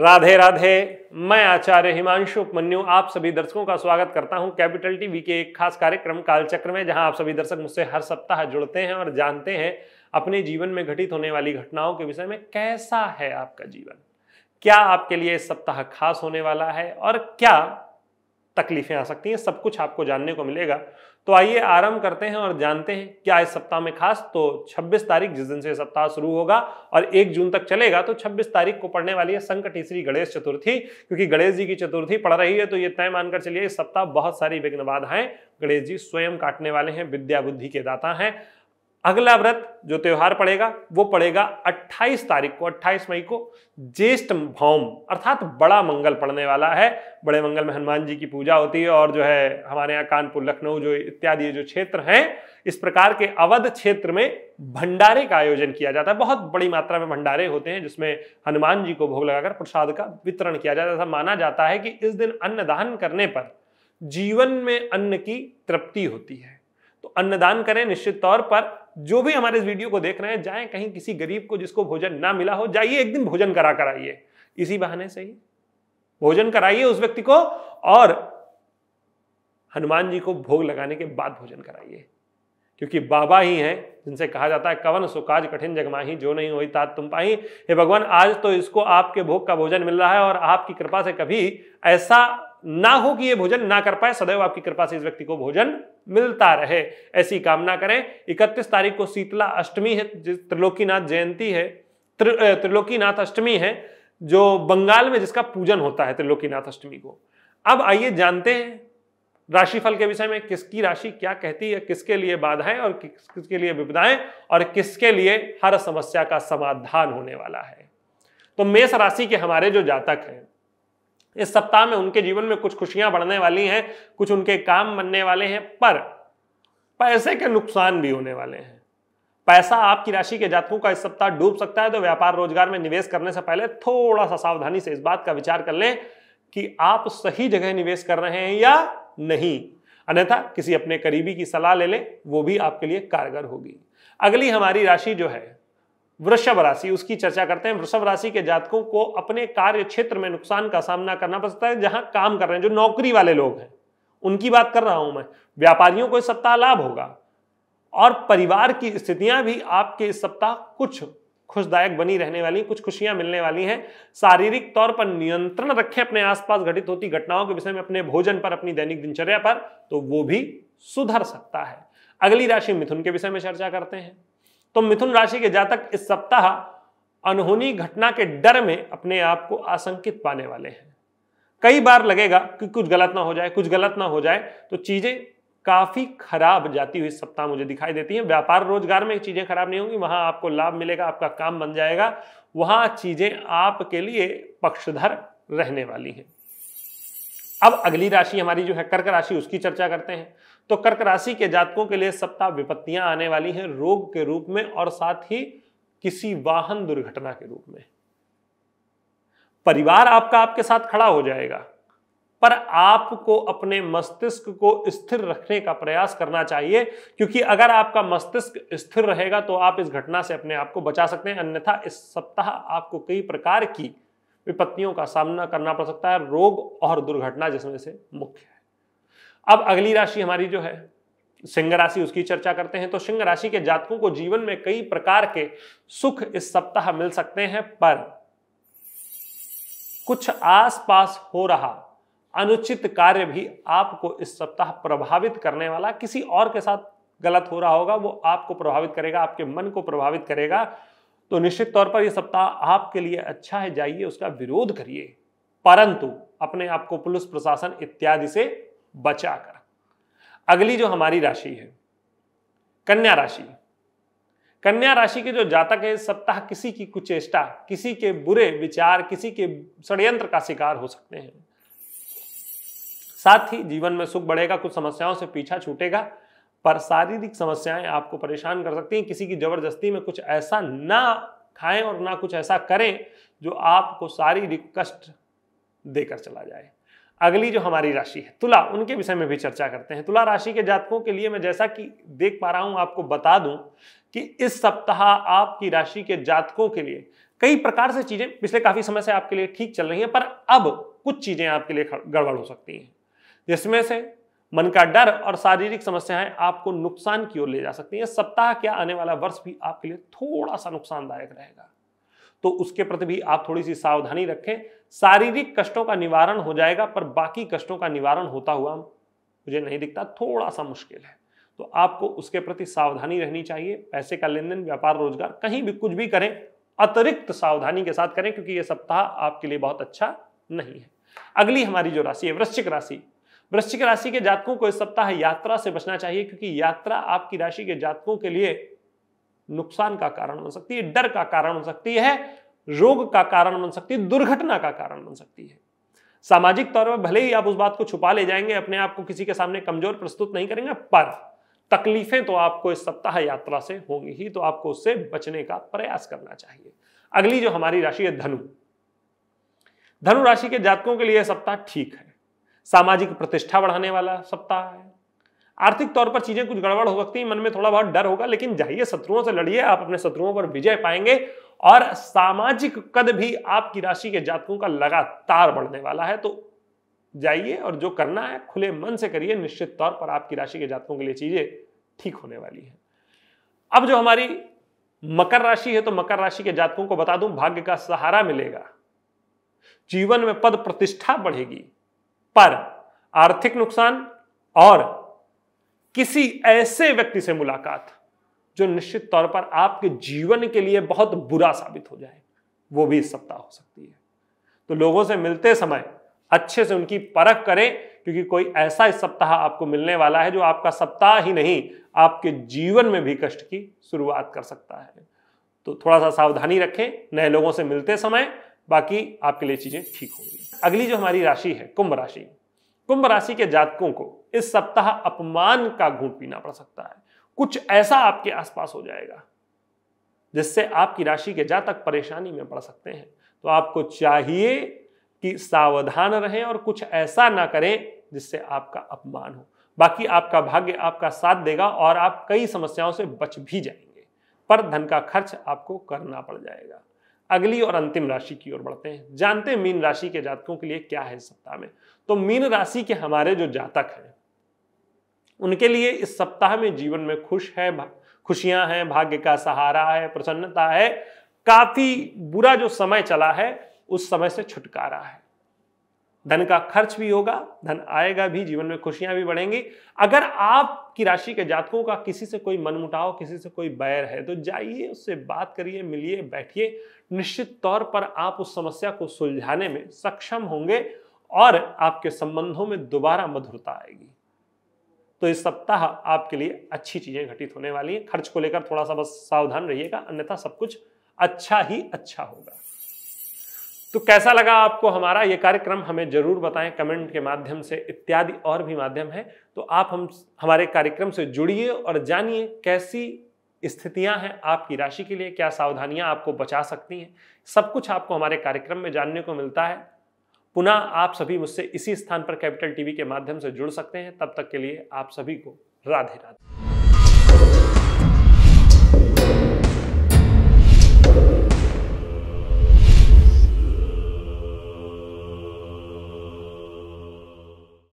राधे राधे मैं आचार्य हिमांशु उपमन्यु आप सभी दर्शकों का स्वागत करता हूं कैपिटल टीवी के एक खास कार्यक्रम कालचक्र में जहां आप सभी दर्शक मुझसे हर सप्ताह जुड़ते हैं और जानते हैं अपने जीवन में घटित होने वाली घटनाओं के विषय में कैसा है आपका जीवन क्या आपके लिए इस सप्ताह खास होने वाला है और क्या तकलीफें आ सकती हैं सब कुछ आपको जानने को मिलेगा तो आइए आराम करते हैं और जानते हैं क्या इस सप्ताह में खास तो 26 तारीख जिस दिन से सप्ताह शुरू होगा और 1 जून तक चलेगा तो 26 तारीख को पढ़ने वाली है संकट तीसरी गणेश चतुर्थी क्योंकि गणेश जी की चतुर्थी पड़ रही है तो ये तय मानकर चलिए इस सप्ताह बहुत सारी विघ्न बाधाएं गणेश जी स्वयं काटने वाले हैं विद्या बुद्धि के दाता हैं अगला व्रत जो त्यौहार पड़ेगा वो पड़ेगा 28 तारीख को 28 मई को ज्येष्ठ भौम अर्थात बड़ा मंगल पड़ने वाला है बड़े मंगल में हनुमान जी की पूजा होती है और जो है हमारे यहाँ कानपुर लखनऊ जो इत्यादि जो क्षेत्र हैं इस प्रकार के अवध क्षेत्र में भंडारे का आयोजन किया जाता है बहुत बड़ी मात्रा में भंडारे होते हैं जिसमें हनुमान जी को भोग लगाकर प्रसाद का वितरण किया जाता है ऐसा माना जाता है कि इस दिन अन्नदान करने पर जीवन में अन्न की तृप्ति होती है तो अन्नदान करें निश्चित तौर पर जो भी हमारे इस वीडियो को देख रहे हैं जाए कहीं किसी गरीब को जिसको भोजन ना मिला हो जाइए एक दिन भोजन करा कर आइए इसी बहाने से ही भोजन कराइए उस व्यक्ति को और हनुमान जी को भोग लगाने के बाद भोजन कराइए क्योंकि बाबा ही हैं जिनसे कहा जाता है कवन सुकाज कठिन जगमाही जो नहीं हुई तात तुम पाही हे भगवान आज तो इसको आपके भोग का भोजन मिल रहा है और आपकी कृपा से कभी ऐसा ना हो कि ये भोजन ना कर पाए सदैव आपकी कृपा से इस व्यक्ति को भोजन मिलता रहे ऐसी कामना करें इकतीस तारीख को शीतला अष्टमी है त्रिलोकीनाथ जयंती है त्रिलोकीनाथ अष्टमी है जो बंगाल में जिसका पूजन होता है त्रिलोकीनाथ अष्टमी को अब आइए जानते हैं राशिफल के विषय में किसकी राशि क्या कहती है किसके लिए बाधाएं और किस किसके लिए विपदाएं और किसके लिए हर समस्या का समाधान होने वाला है तो मेष राशि के हमारे जो जातक हैं इस सप्ताह में उनके जीवन में कुछ खुशियां बढ़ने वाली हैं कुछ उनके काम बनने वाले हैं पर पैसे के नुकसान भी होने वाले हैं पैसा आपकी राशि के जातकों का इस सप्ताह डूब सकता है तो व्यापार रोजगार में निवेश करने से पहले थोड़ा सा सावधानी से इस बात का विचार कर लें कि आप सही जगह निवेश कर रहे हैं या नहीं अन्यथा किसी अपने करीबी की सलाह ले लें वो भी आपके लिए कारगर होगी अगली हमारी राशि जो है वृषभ राशि उसकी चर्चा करते हैं वृषभ राशि के जातकों को अपने कार्य क्षेत्र में नुकसान का सामना करना पड़ सकता है जहां काम कर रहे हैं जो नौकरी वाले लोग हैं उनकी बात कर रहा हूं मैं व्यापारियों को इस सप्ताह लाभ होगा और परिवार की स्थितियां भी आपके इस सप्ताह कुछ खुशदायक बनी रहने वाली कुछ खुशियां मिलने वाली हैं शारीरिक तौर पर नियंत्रण रखें अपने आसपास घटित होती घटनाओं के विषय में अपने भोजन पर अपनी दैनिक दिनचर्या पर तो वो भी सुधर सकता है अगली राशि मिथुन के विषय में चर्चा करते हैं तो मिथुन राशि के जातक इस सप्ताह अनहोनी घटना के डर में अपने आप को आशंकित पाने वाले हैं कई बार लगेगा कि कुछ गलत ना हो जाए कुछ गलत ना हो जाए तो चीजें काफी खराब जाती हुई सप्ताह मुझे दिखाई देती है व्यापार रोजगार में चीजें खराब नहीं होंगी वहां आपको लाभ मिलेगा आपका काम बन जाएगा वहां चीजें आपके लिए पक्षधर रहने वाली हैं अब अगली राशि हमारी जो है कर्क राशि उसकी चर्चा करते हैं तो कर्क राशि के जातकों के लिए सप्ताह विपत्तियां आने वाली हैं रोग के रूप में और साथ ही किसी वाहन दुर्घटना के रूप में परिवार आपका आपके साथ खड़ा हो जाएगा पर आपको अपने मस्तिष्क को स्थिर रखने का प्रयास करना चाहिए क्योंकि अगर आपका मस्तिष्क स्थिर रहेगा तो आप इस घटना से अपने आप को बचा सकते हैं अन्यथा इस सप्ताह आपको कई प्रकार की विपत्तियों का सामना करना पड़ सकता है रोग और दुर्घटना जिसमें से मुख्य अब अगली राशि हमारी जो है सिंह राशि उसकी चर्चा करते हैं तो सिंह राशि के जातकों को जीवन में कई प्रकार के सुख इस सप्ताह मिल सकते हैं पर कुछ आसपास हो रहा अनुचित कार्य भी आपको इस सप्ताह प्रभावित करने वाला किसी और के साथ गलत हो रहा होगा वो आपको प्रभावित करेगा आपके मन को प्रभावित करेगा तो निश्चित तौर पर यह सप्ताह आपके लिए अच्छा है जाइए उसका विरोध करिए परंतु अपने आप को पुलिस प्रशासन इत्यादि से बचाकर अगली जो हमारी राशि है कन्या राशि कन्या राशि के जो जातक है सप्ताह किसी की कुचेष्टा किसी के बुरे विचार किसी के षडयंत्र का शिकार हो सकते हैं साथ ही जीवन में सुख बढ़ेगा कुछ समस्याओं से पीछा छूटेगा पर शारीरिक समस्याएं आपको परेशान कर सकती हैं किसी की जबरदस्ती में कुछ ऐसा ना खाएं और ना कुछ ऐसा करें जो आपको शारीरिक कष्ट देकर चला जाए अगली जो हमारी राशि है तुला उनके विषय में भी चर्चा करते हैं तुला राशि के जातकों के लिए मैं जैसा कि देख पा रहा हूं आपको बता दूं कि इस सप्ताह आपकी राशि के जातकों के लिए कई प्रकार से चीजें पिछले काफी समय से आपके लिए ठीक चल रही हैं पर अब कुछ चीजें आपके लिए गड़बड़ हो सकती हैं जिसमें से मन का डर और शारीरिक समस्याएं आपको नुकसान की ओर ले जा सकती हैं सप्ताह क्या आने वाला वर्ष भी आपके लिए थोड़ा सा नुकसानदायक रहेगा तो उसके प्रति भी आप थोड़ी सी सावधानी रखें शारीरिक कष्टों का निवारण हो जाएगा पर बाकी कष्टों का निवारण होता हुआ मुझे नहीं दिखता थोड़ा सा मुश्किल है तो आपको उसके प्रति सावधानी रहनी चाहिए पैसे का लेन देन व्यापार रोजगार कहीं भी कुछ भी करें अतिरिक्त सावधानी के साथ करें क्योंकि यह सप्ताह आपके लिए बहुत अच्छा नहीं है अगली हमारी जो राशि है वृश्चिक राशि वृश्चिक राशि के जातकों को इस सप्ताह यात्रा से बचना चाहिए क्योंकि यात्रा आपकी राशि के जातकों के लिए नुकसान का कारण बन सकती है डर का कारण बन सकती है रोग का कारण बन सकती है दुर्घटना का कारण बन सकती है सामाजिक तौर पर भले ही आप उस बात को छुपा ले जाएंगे अपने आप को किसी के सामने कमजोर प्रस्तुत नहीं करेंगे पर तकलीफें तो आपको इस सप्ताह यात्रा से होंगी ही तो आपको उससे बचने का प्रयास करना चाहिए अगली जो हमारी राशि है धनु धनु राशि के जातकों के लिए सप्ताह ठीक है सामाजिक प्रतिष्ठा बढ़ाने वाला सप्ताह है आर्थिक तौर पर चीजें कुछ गड़बड़ हो सकती है मन में थोड़ा बहुत डर होगा लेकिन जाइए शत्रुओं से लड़िए आप अपने शत्रुओं पर विजय पाएंगे और सामाजिक कद भी आपकी राशि के जातकों का लगातार बढ़ने वाला है तो जाइए और जो करना है खुले मन से करिए निश्चित तौर पर आपकी राशि के जातकों के लिए चीजें ठीक होने वाली है अब जो हमारी मकर राशि है तो मकर राशि के जातकों को बता दूं भाग्य का सहारा मिलेगा जीवन में पद प्रतिष्ठा बढ़ेगी पर आर्थिक नुकसान और किसी ऐसे व्यक्ति से मुलाकात जो निश्चित तौर पर आपके जीवन के लिए बहुत बुरा साबित हो जाए वो भी इस सप्ताह हो सकती है तो लोगों से मिलते समय अच्छे से उनकी परख करें क्योंकि कोई ऐसा इस सप्ताह आपको मिलने वाला है जो आपका सप्ताह ही नहीं आपके जीवन में भी कष्ट की शुरुआत कर सकता है तो थोड़ा सा सावधानी रखें नए लोगों से मिलते समय बाकी आपके लिए चीज़ें ठीक होंगी अगली जो हमारी राशि है कुंभ राशि कुंभ राशि के जातकों को इस सप्ताह अपमान का घूट पीना पड़ सकता है कुछ ऐसा आपके आसपास हो जाएगा जिससे आपकी राशि के जातक परेशानी में पड़ सकते हैं तो आपको चाहिए कि सावधान रहें और कुछ ऐसा ना करें जिससे आपका अपमान हो बाकी आपका भाग्य आपका साथ देगा और आप कई समस्याओं से बच भी जाएंगे पर धन का खर्च आपको करना पड़ जाएगा अगली और अंतिम राशि की ओर बढ़ते हैं जानते हैं मीन राशि के जातकों के लिए क्या है सप्ताह में तो मीन राशि के हमारे जो जातक हैं उनके लिए इस सप्ताह में जीवन में खुश है खुशियां हैं भाग्य का सहारा है प्रसन्नता है काफी बुरा जो समय चला है उस समय से छुटकारा है धन का खर्च भी होगा धन आएगा भी जीवन में खुशियां भी बढ़ेंगी अगर आप आपकी राशि के जातकों का किसी से कोई मनमुटाव किसी से कोई बैर है तो जाइए उससे बात करिए मिलिए बैठिए निश्चित तौर पर आप उस समस्या को सुलझाने में सक्षम होंगे और आपके संबंधों में दोबारा मधुरता आएगी तो इस सप्ताह आपके लिए अच्छी चीजें घटित होने वाली हैं खर्च को लेकर थोड़ा सा बस सावधान रहिएगा अन्यथा सब कुछ अच्छा ही अच्छा होगा तो कैसा लगा आपको हमारा ये कार्यक्रम हमें ज़रूर बताएं कमेंट के माध्यम से इत्यादि और भी माध्यम है तो आप हम हमारे कार्यक्रम से जुड़िए और जानिए कैसी स्थितियां हैं आपकी राशि के लिए क्या सावधानियां आपको बचा सकती हैं सब कुछ आपको हमारे कार्यक्रम में जानने को मिलता है पुनः आप सभी मुझसे इसी स्थान पर कैपिटल टीवी के माध्यम से जुड़ सकते हैं तब तक के लिए आप सभी को राधे राधे